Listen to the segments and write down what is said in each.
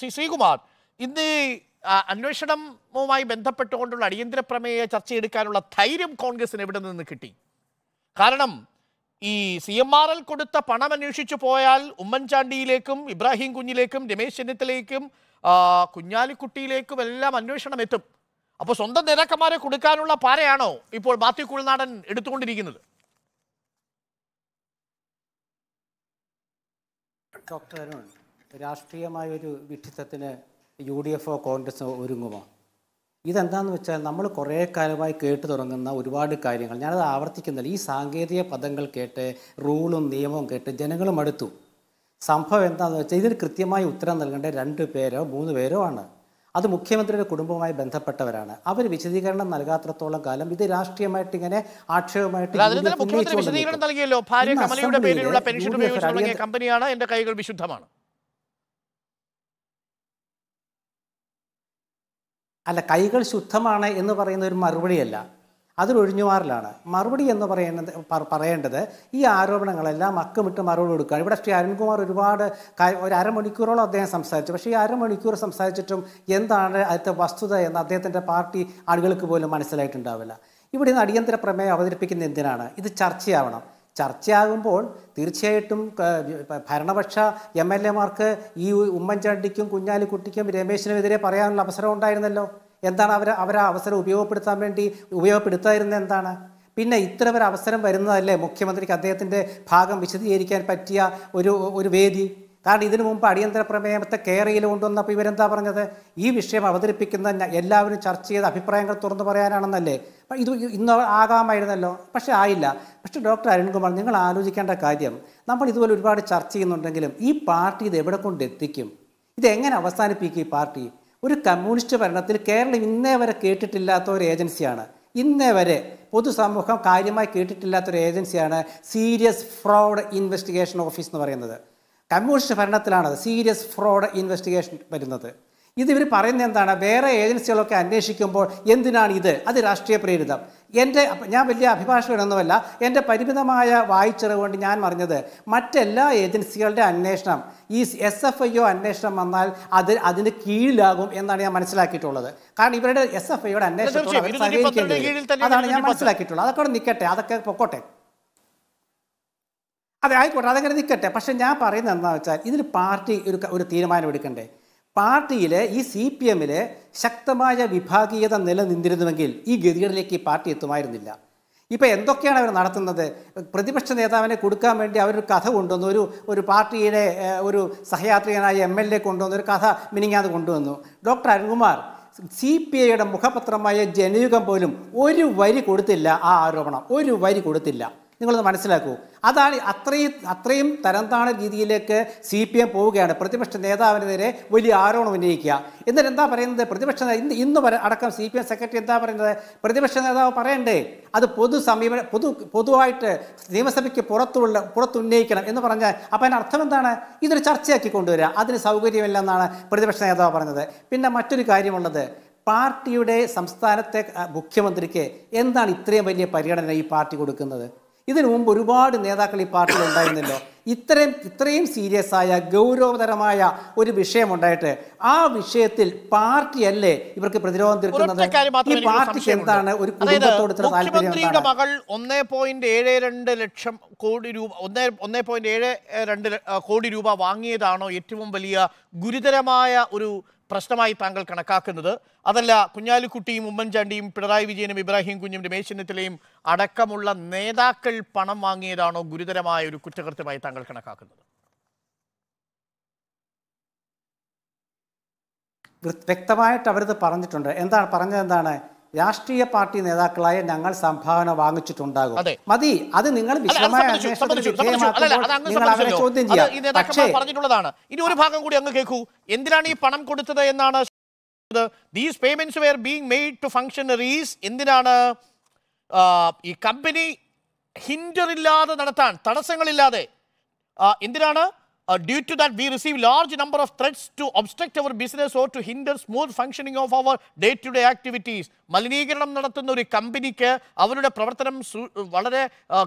ശ്രീ ശ്രീകുമാർ ഇന്ന് അന്വേഷണവുമായി ബന്ധപ്പെട്ടുകൊണ്ടുള്ള അടിയന്തര പ്രമേയ ചർച്ചയെടുക്കാനുള്ള ധൈര്യം കോൺഗ്രസിന് എവിടെ നിന്ന് കിട്ടി കാരണം ഈ സി എം ആർ എൽ കൊടുത്ത പണം അന്വേഷിച്ചു പോയാൽ ഉമ്മൻചാണ്ടിയിലേക്കും ഇബ്രാഹിം കുഞ്ഞിലേക്കും രമേശ് ചെന്നിത്തലേക്കും കുഞ്ഞാലിക്കുട്ടിയിലേക്കും എല്ലാം അന്വേഷണം എത്തും അപ്പോൾ സ്വന്തം നേതാക്കന്മാരെ കൊടുക്കാനുള്ള പാരയാണോ ഇപ്പോൾ മാത്യു കുഴൽനാടൻ എടുത്തുകൊണ്ടിരിക്കുന്നത് ഡോക്ടർ ഒരു വിഡിത്തത്തിന് യു ഡി എഫോ കോൺഗ്രസ്സോ ഒരുങ്ങുമോ ഇതെന്താണെന്ന് വെച്ചാൽ നമ്മൾ കുറേ കാലമായി കേട്ട് തുടങ്ങുന്ന ഒരുപാട് കാര്യങ്ങൾ ഞാനത് ആവർത്തിക്കുന്നില്ല ഈ സാങ്കേതിക പദങ്ങൾ കേട്ട് റൂളും നിയമവും കേട്ട് ജനങ്ങളും മടുത്തു സംഭവം എന്താണെന്ന് വെച്ചാൽ ഇതിന് കൃത്യമായി ഉത്തരം നൽകേണ്ട രണ്ട് പേരോ മൂന്ന് പേരോ ആണ് അത് മുഖ്യമന്ത്രിയുടെ കുടുംബവുമായി ബന്ധപ്പെട്ടവരാണ് അവർ വിശദീകരണം നൽകാത്രത്തോളം കാലം ഇത് രാഷ്ട്രീയമായിട്ട് ഇങ്ങനെ ആക്ഷേപമായിട്ട് പേരിലുള്ള പെൻഷൻ കമ്പനിയാണ് എന്റെ കൈകൾ വിശുദ്ധമാണ് അല്ല കൈകൾ ശുദ്ധമാണ് എന്ന് പറയുന്ന ഒരു മറുപടിയല്ല അതിലൊഴിഞ്ഞു മാറലാണ് മറുപടി എന്ന് പറയുന്നത് പറയേണ്ടത് ഈ ആരോപണങ്ങളെല്ലാം അക്കമിട്ട് മറുപടി കൊടുക്കുകയാണ് ഇവിടെ ശ്രീ അരുൺകുമാർ ഒരുപാട് ഒരു അരമണിക്കൂറോളം അദ്ദേഹം സംസാരിച്ചു പക്ഷേ ഈ അരമണിക്കൂർ സംസാരിച്ചിട്ടും എന്താണ് അതിൻ്റെ വസ്തുത എന്ന് അദ്ദേഹത്തിൻ്റെ പാർട്ടി ആളുകൾക്ക് പോലും മനസ്സിലായിട്ടുണ്ടാവില്ല ഇവിടെ നിന്ന് അടിയന്തര പ്രമേയം അവതരിപ്പിക്കുന്ന എന്തിനാണ് ഇത് ചർച്ചയാവണം ചർച്ചയാകുമ്പോൾ തീർച്ചയായിട്ടും ഭരണപക്ഷ എം എൽ എമാർക്ക് ഈ ഉമ്മൻചാണ്ടിക്കും കുഞ്ഞാലിക്കുട്ടിക്കും രമേശിനുമെതിരെ പറയാനുള്ള അവസരം ഉണ്ടായിരുന്നല്ലോ എന്താണ് അവർ അവർ ആ അവസരം ഉപയോഗപ്പെടുത്താൻ വേണ്ടി ഉപയോഗപ്പെടുത്താതിരുന്നത് എന്താണ് പിന്നെ ഇത്ര ഒരു അവസരം വരുന്നതല്ലേ മുഖ്യമന്ത്രിക്ക് അദ്ദേഹത്തിൻ്റെ ഭാഗം വിശദീകരിക്കാൻ പറ്റിയ ഒരു ഒരു വേദി കാരണം ഇതിനു മുമ്പ് അടിയന്തര പ്രമേയത്തെ കേരയിൽ കൊണ്ടുവന്നപ്പോൾ ഇവരെന്താ പറഞ്ഞത് ഈ വിഷയം അവതരിപ്പിക്കുന്ന എല്ലാവരും ചർച്ച ചെയ്ത് അഭിപ്രായങ്ങൾ തുറന്നു പറയാനാണെന്നല്ലേ ഇത് ഇന്ന് ആകാമായിരുന്നല്ലോ പക്ഷേ ആയില്ല പക്ഷേ ഡോക്ടർ അരുൺകുമാർ നിങ്ങൾ ആലോചിക്കേണ്ട കാര്യം നമ്മൾ ഇതുപോലെ ഒരുപാട് ചർച്ച ചെയ്യുന്നുണ്ടെങ്കിലും ഈ പാർട്ടി ഇത് എവിടെ കൊണ്ടെത്തിക്കും ഇതെങ്ങനെ അവസാനിപ്പിക്കും ഈ പാർട്ടി ഒരു കമ്മ്യൂണിസ്റ്റ് ഭരണത്തിൽ കേരളം ഇന്നേ വരെ കേട്ടിട്ടില്ലാത്ത ഒരു ഏജൻസിയാണ് ഇന്നേ വരെ പൊതുസമൂഹം കാര്യമായി കേട്ടിട്ടില്ലാത്തൊരു ഏജൻസിയാണ് സീരിയസ് ഫ്രോഡ് ഇൻവെസ്റ്റിഗേഷൻ ഓഫീസ് എന്ന് പറയുന്നത് കമ്മ്യൂണിസ്റ്റ് ഭരണത്തിലാണത് സീരിയസ് ഫ്രോഡ് ഇൻവെസ്റ്റിഗേഷൻ വരുന്നത് ഇതിവർ പറയുന്നത് എന്താണ് വേറെ ഏജൻസികളൊക്കെ അന്വേഷിക്കുമ്പോൾ എന്തിനാണ് ഇത് അത് രാഷ്ട്രീയ പ്രേരിതം എൻ്റെ ഞാൻ വലിയ അഭിഭാഷകനൊന്നുമല്ല എൻ്റെ പരിമിതമായ വായിച്ചറിവ് കൊണ്ട് ഞാൻ പറഞ്ഞത് മറ്റെല്ലാ ഏജൻസികളുടെ അന്വേഷണം ഈ എസ് എഫ് ഐ ഒ അന്വേഷണം വന്നാൽ അത് അതിന് കീഴിലാകും എന്നാണ് ഞാൻ മനസ്സിലാക്കിയിട്ടുള്ളത് കാരണം ഇവരുടെ എസ് എഫ് ഐയുടെ അന്വേഷണം അതാണ് ഞാൻ മനസ്സിലാക്കിയിട്ടുള്ളത് അതൊക്കെ നിൽക്കട്ടെ അതൊക്കെ പൊക്കോട്ടെ അതെ ആയിക്കോട്ടെ അതങ്ങനെ നിൽക്കട്ടെ പക്ഷേ ഞാൻ പറയുന്നത് എന്താണെന്ന് വെച്ചാൽ ഇതിന് പാർട്ടി ഒരു ഒരു തീരുമാനം എടുക്കണ്ടേ പാർട്ടിയിലെ ഈ സി പി എമ്മിൽ ശക്തമായ വിഭാഗീയത നിലനിന്നിരുന്നുവെങ്കിൽ ഈ ഗതികളിലേക്ക് ഈ പാർട്ടി എത്തുമായിരുന്നില്ല ഇപ്പോൾ എന്തൊക്കെയാണ് അവർ നടത്തുന്നത് പ്രതിപക്ഷ നേതാവിനെ കൊടുക്കാൻ വേണ്ടി അവരൊരു കഥ കൊണ്ടുവന്നു ഒരു ഒരു പാർട്ടിയുടെ ഒരു സഹയാത്രികനായ എം എൽ എ കൊണ്ടുവന്നു ഒരു കഥ മിനിങ്ങാതെ കൊണ്ടുവന്നു ഡോക്ടർ അരുൺകുമാർ സി പി ഐയുടെ മുഖപത്രമായ ജനയുഗം പോലും ഒരു വരി കൊടുത്തില്ല ആ ആരോപണം ഒരു വരി കൊടുത്തില്ല നിങ്ങളൊന്ന് മനസ്സിലാക്കൂ അതാണ് അത്രയും അത്രയും തരം താണ രീതിയിലേക്ക് സി പി എം പോവുകയാണ് പ്രതിപക്ഷ നേതാവിനെതിരെ വലിയ ആരോപണം ഉന്നയിക്കുക എന്നിട്ട് എന്താ പറയുന്നത് പ്രതിപക്ഷ ഇന്ന് ഇന്ന് അടക്കം സി പി എം സെക്രട്ടറി എന്താ പറയുന്നത് പ്രതിപക്ഷ നേതാവ് പറയണ്ടേ അത് പൊതു സമീപനം പൊതു പൊതുവായിട്ട് നിയമസഭയ്ക്ക് പുറത്തുള്ള പുറത്തുന്നയിക്കണം എന്ന് പറഞ്ഞാൽ അപ്പം അതിൻ്റെ അർത്ഥം എന്താണ് ഇതൊരു ചർച്ചയാക്കി കൊണ്ടുവരിക അതിന് സൗകര്യമില്ലെന്നാണ് പ്രതിപക്ഷ നേതാവ് പറഞ്ഞത് പിന്നെ മറ്റൊരു കാര്യമുള്ളത് പാർട്ടിയുടെ സംസ്ഥാനത്തെ മുഖ്യമന്ത്രിക്ക് എന്താണ് ഇത്രയും വലിയ പരിഗണന ഈ പാർട്ടി കൊടുക്കുന്നത് ഇതിനു മുമ്പ് ഒരുപാട് നേതാക്കൾ ഈ പാർട്ടിയിൽ ഉണ്ടായിരുന്നല്ലോ ഇത്രയും ഇത്രയും സീരിയസ് ആയ ഗൗരവതരമായ ഒരു വിഷയമുണ്ടായിട്ട് ആ വിഷയത്തിൽ പാർട്ടിയല്ലേ ഇവർക്ക് പ്രതിരോധം തീർക്കുന്നത് ഈ പാർട്ടിക്ക് എന്താണ് ഒരു കുടുംബത്തോട് ഇത്ര താല്പര്യം മകൾ ഒന്നേ പോയിന്റ് ഏഴ് രണ്ട് ലക്ഷം കോടി രൂപ ഒന്നേ ഒന്നേ പോയിന്റ് ഏഴ് രണ്ട് കോടി രൂപ വാങ്ങിയതാണോ ഏറ്റവും വലിയ ഗുരുതരമായ ഒരു പ്രശ്നമായി താങ്കൾ കണക്കാക്കുന്നത് അതല്ല കുഞ്ഞാലിക്കുട്ടിയും ഉമ്മൻചാണ്ടിയും പിണറായി വിജയനും ഇബ്രാഹിം കുഞ്ഞും രമേശ് ചെന്നിത്തലയും അടക്കമുള്ള നേതാക്കൾ പണം വാങ്ങിയതാണോ ഗുരുതരമായ ഒരു കുറ്റകൃത്യമായി താങ്കൾ കണക്കാക്കുന്നത് വ്യക്തമായിട്ട് അവരത് പറഞ്ഞിട്ടുണ്ട് എന്താണ് പറഞ്ഞത് എന്താണ് രാഷ്ട്രീയ പാർട്ടി നേതാക്കളായ ഞങ്ങൾ സംഭാവന വാങ്ങിച്ചിട്ടുണ്ടാകും മതി അത് നിങ്ങൾ വിശദമായ നിങ്ങൾ അവരെ ചോദ്യം ചെയ്യാം പക്ഷേ പറഞ്ഞിട്ടുള്ളതാണ് ഇനി ഒരു ഭാഗം കൂടി അങ്ങ് കേൾക്കൂ എന്തിനാണ് ഈ പണം കൊടുത്തത് എന്നാണ് these payments were being made to functionaries എന്തിനാണ് ഈ കമ്പനി ഹിൻഡർ ഇല്ലാതെ നടത്താൻ തടസ്സങ്ങളില്ലാതെ എന്തിനാണ് due to that we receive large number of threats to obstruct our business or to hinder smooth functioning of our day to day activities മലിനീകരണം നടത്തുന്ന ഒരു കമ്പനിക്ക് അവരുടെ പ്രവർത്തനം വളരെ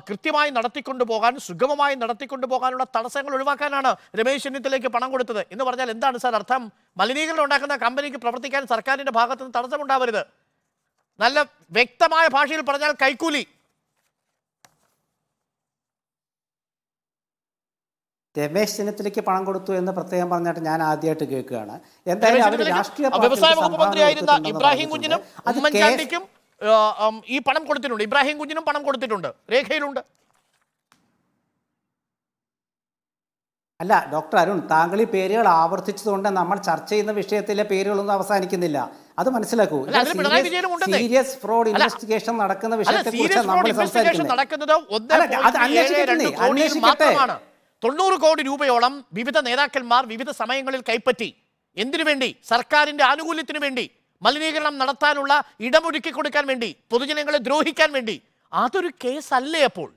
കൃത്യമായി നടത്തിക്കൊണ്ടു പോകാൻ സുഗമമായി നടത്തിക്കൊണ്ടു പോകാനുള്ള തടസ്സങ്ങൾ ഒഴിവാക്കാനാണ് രമേശ് ചെന്നിത്തലേക്ക് പണം കൊടുത്തത് എന്ന് പറഞ്ഞാൽ എന്താണ് സാർ അർത്ഥം മലിനീകരണം ഉണ്ടാക്കുന്ന കമ്പനിക്ക് പ്രവർത്തിക്കാൻ സർക്കാരിൻ്റെ ഭാഗത്തുനിന്ന് തടസ്സമുണ്ടാവരുത് നല്ല വ്യക്തമായ ഭാഷയിൽ പറഞ്ഞാൽ കൈക്കൂലി രമേശ് ചെന്നിത്തലയ്ക്ക് പണം കൊടുത്തു എന്ന് പ്രത്യേകം പറഞ്ഞിട്ട് ഞാൻ ആദ്യമായിട്ട് കേൾക്കുകയാണ് എന്തായാലും ഇബ്രാഹിം കുഞ്ഞിനും ഉമ്മൻചാണ്ടിക്കും ഈ പണം കൊടുത്തിട്ടുണ്ട് ഇബ്രാഹിം കുഞ്ഞിനും പണം കൊടുത്തിട്ടുണ്ട് രേഖയിലുണ്ട് അല്ല ഡോക്ടർ അരുൺ താങ്കൾ ഈ പേരുകൾ ആവർത്തിച്ചതുകൊണ്ട് നമ്മൾ ചർച്ച ചെയ്യുന്ന വിഷയത്തിലെ പേരുകളൊന്നും അവസാനിക്കുന്നില്ല അത് മനസ്സിലാക്കൂ സീരിയസ് ഫ്രോഡ് ഇൻവെസ്റ്റിഗേഷൻ നടക്കുന്ന വിഷയത്തെ കുറിച്ച് നമ്മൾ സംസാരിക്കുന്നത് അന്വേഷിക്കട്ടെ അന്വേഷിക്കട്ടെ തൊണ്ണൂറ് കോടി രൂപയോളം വിവിധ നേതാക്കന്മാർ വിവിധ സമയങ്ങളിൽ കൈപ്പറ്റി എന്തിനു വേണ്ടി സർക്കാരിൻ്റെ ആനുകൂല്യത്തിനു വേണ്ടി മലിനീകരണം നടത്താനുള്ള ഇടമൊരുക്കി കൊടുക്കാൻ വേണ്ടി പൊതുജനങ്ങളെ ദ്രോഹിക്കാൻ വേണ്ടി അതൊരു കേസല്ലേ അപ്പോൾ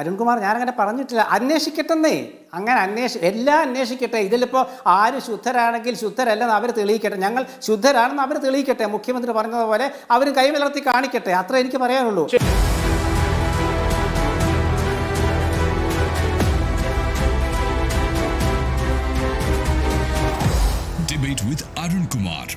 അരുൺകുമാർ ഞാനങ്ങനെ പറഞ്ഞിട്ടില്ല അന്വേഷിക്കട്ടെന്നേ അങ്ങനെ അന്വേഷി എല്ലാം അന്വേഷിക്കട്ടെ ഇതിലിപ്പോൾ ആര് ശുദ്ധരാണെങ്കിൽ ശുദ്ധരല്ലെന്ന് അവർ തെളിയിക്കട്ടെ ഞങ്ങൾ ശുദ്ധരാണെന്ന് അവർ തെളിയിക്കട്ടെ മുഖ്യമന്ത്രി പറഞ്ഞതുപോലെ അവർ കൈവിലർത്തി കാണിക്കട്ടെ അത്ര എനിക്ക് പറയാനുള്ളൂ Kumar